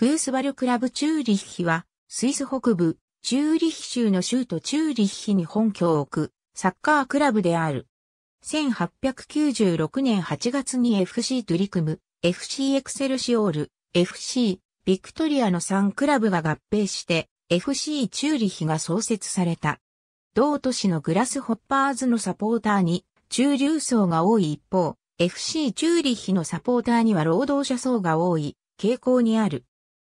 フースバルクラブチューリッヒは、スイス北部、チューリッヒ州の州都チューリッヒに本拠を置く、サッカークラブである。1896年8月に FC トゥリクム、FC エクセルシオール、FC ビクトリアの3クラブが合併して FC チューリッヒが創設された。同都市のグラスホッパーズのサポーターに中流層が多い一方、FC チューリッヒのサポーターには労働者層が多い傾向にある。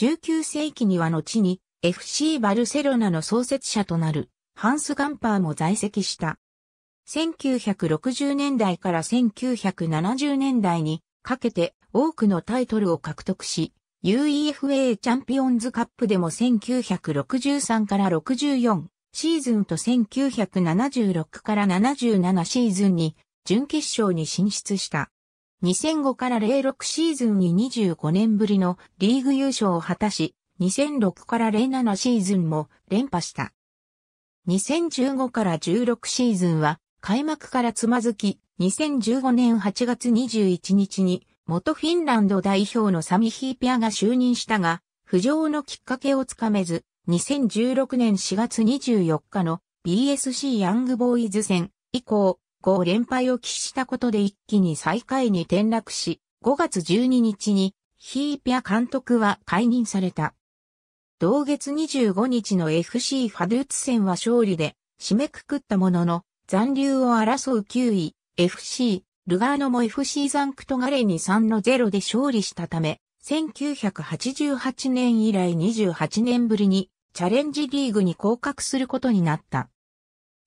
19世紀には後に FC バルセロナの創設者となるハンス・ガンパーも在籍した。1960年代から1970年代にかけて多くのタイトルを獲得し、UEFA チャンピオンズカップでも1963から64シーズンと1976から77シーズンに準決勝に進出した。2005から06シーズンに25年ぶりのリーグ優勝を果たし、2006から07シーズンも連覇した。2015から16シーズンは開幕からつまずき、2015年8月21日に元フィンランド代表のサミヒーピアが就任したが、浮上のきっかけをつかめず、2016年4月24日の BSC ヤングボーイズ戦以降、5連敗を喫したことで一気に最下位に転落し、5月12日にヒーピア監督は解任された。同月25日の FC ファドゥツ戦は勝利で締めくくったものの残留を争う9位 FC ルガーノも FC ザンクトガレに3の0で勝利したため1988年以来28年ぶりにチャレンジリーグに降格することになった。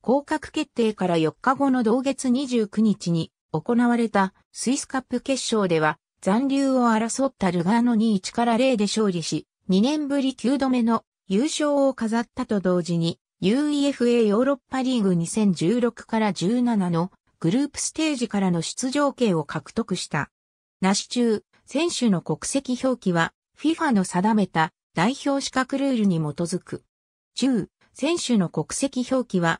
降格決定から4日後の同月29日に行われたスイスカップ決勝では残留を争ったルガーノに1から0で勝利し、2年ぶり9度目の優勝を飾ったと同時に UEFA ヨーロッパリーグ2016から17のグループステージからの出場権を獲得した。なし中、選手の国籍表記は FIFA の定めた代表資格ルールに基づく。中、選手の国籍表記は